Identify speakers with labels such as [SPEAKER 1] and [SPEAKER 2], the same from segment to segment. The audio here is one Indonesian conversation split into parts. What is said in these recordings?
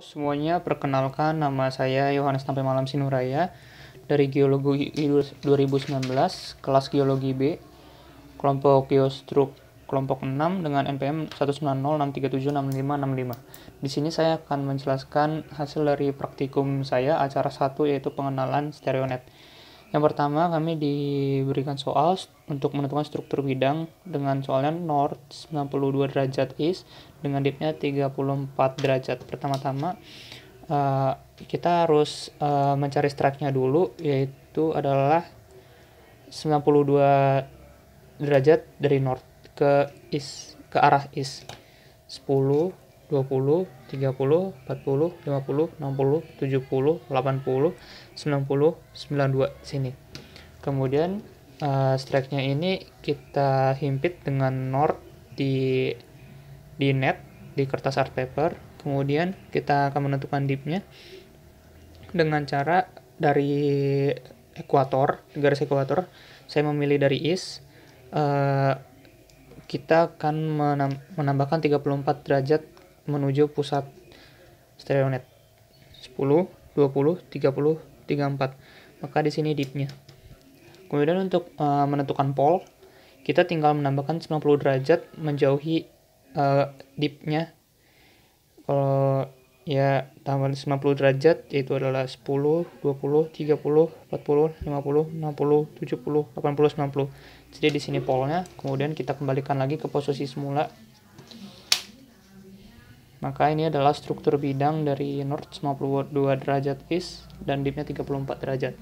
[SPEAKER 1] Semuanya perkenalkan nama saya Yohanes Tampe Malam Sinuraya dari Geologi 2019 kelas Geologi B kelompok Geostruk kelompok 6 dengan NPM 1906376565. Di sini saya akan menjelaskan hasil dari praktikum saya acara 1 yaitu pengenalan stereonet. Yang pertama, kami diberikan soal untuk menentukan struktur bidang dengan soalnya north 92 derajat east dengan deepnya 34 derajat. Pertama-tama, uh, kita harus uh, mencari strike-nya dulu, yaitu adalah 92 derajat dari north ke east, ke arah east. 10, 20, 30, 40, 50, 60, 70, 80, 90, 92 sini. Kemudian uh, strike-nya ini kita himpit dengan north di di net di kertas art paper. Kemudian kita akan menentukan dipnya dengan cara dari ekuator, garis ekuator, saya memilih dari east. Uh, kita akan menambahkan 34 derajat menuju pusat stereonet 10, 20, 30, 34 maka di sini dipnya kemudian untuk uh, menentukan pol kita tinggal menambahkan 90 derajat menjauhi uh, eh, dipnya kalau ya tambahan 90 derajat yaitu adalah 10, 20, 30, 40, 50, 60, 70, 80, 90. Jadi di sini polnya kemudian kita kembalikan lagi ke posisi semula maka ini adalah struktur bidang dari North 52 derajat East dan dipnya 34 derajat.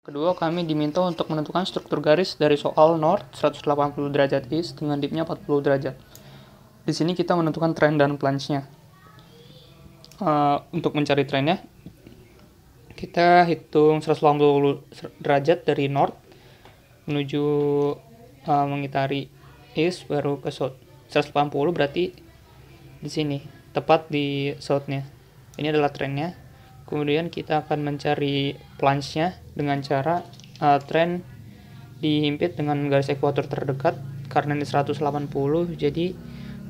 [SPEAKER 1] Kedua, kami diminta untuk menentukan struktur garis dari soal North 180 derajat East dengan dipnya 40 derajat. Di sini kita menentukan trend dan plunge-nya. Uh, untuk mencari trennya, kita hitung 180 derajat dari North menuju uh, mengitari East baru ke South. 180 berarti di sini tepat di shotnya ini adalah trennya kemudian kita akan mencari plunge-nya dengan cara uh, eh, trend dihimpit dengan garis ekuator terdekat karena ini 180 jadi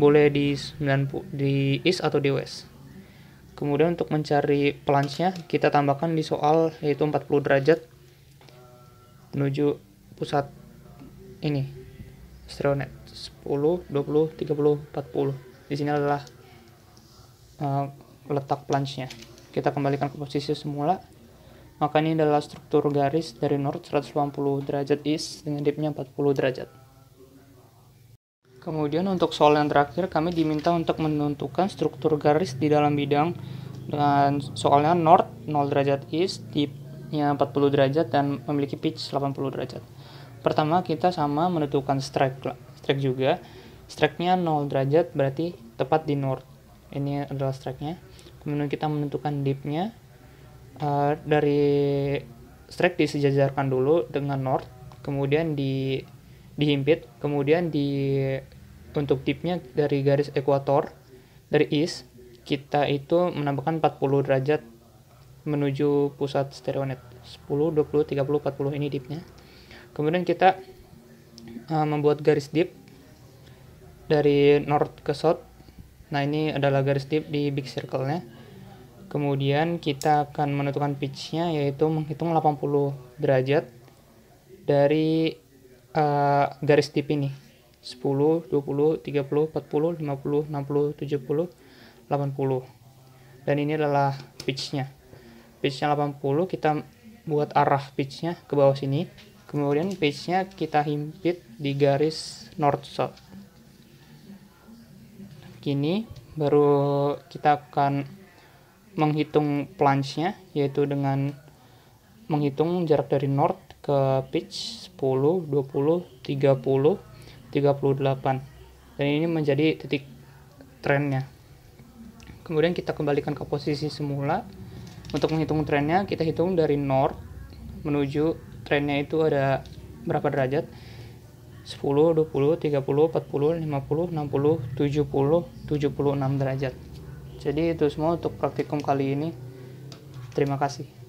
[SPEAKER 1] boleh di 90 di east atau di west kemudian untuk mencari plunge-nya kita tambahkan di soal yaitu 40 derajat menuju pusat ini stereonet 10, 20, 30, 40. Di sini adalah uh, letak plunge-nya. Kita kembalikan ke posisi semula. Maka ini adalah struktur garis dari north 180 derajat east dengan dipnya 40 derajat. Kemudian untuk soal yang terakhir kami diminta untuk menentukan struktur garis di dalam bidang dengan soalnya north 0 derajat east, dipnya 40 derajat dan memiliki pitch 80 derajat. Pertama kita sama menentukan strike strike juga strike-nya 0 derajat berarti tepat di north ini adalah strike-nya kemudian kita menentukan deepnya nya uh, eh, dari strike disejajarkan dulu dengan north kemudian di dihimpit kemudian di untuk deep-nya dari garis ekuator dari east kita itu menambahkan 40 derajat menuju pusat stereonet 10 20 30 40 ini deep-nya. kemudian kita uh, membuat garis deep dari north ke south nah ini adalah garis dip di big circle-nya kemudian kita akan menentukan pitch-nya yaitu menghitung 80 derajat dari uh, garis dip ini 10, 20, 30, 40, 50, 60, 70, 80 dan ini adalah pitch-nya pitch-nya 80 kita buat arah pitch-nya ke bawah sini kemudian pitch-nya kita himpit di garis north south gini baru kita akan menghitung plunge-nya yaitu dengan menghitung jarak dari north ke pitch 10, 20, 30, 38 dan ini menjadi titik trennya kemudian kita kembalikan ke posisi semula untuk menghitung trennya kita hitung dari north menuju trennya itu ada berapa derajat 10, 20, 30, 40, 50, 60, 70, 76 derajat. Jadi itu semua untuk praktikum kali ini. Terima kasih.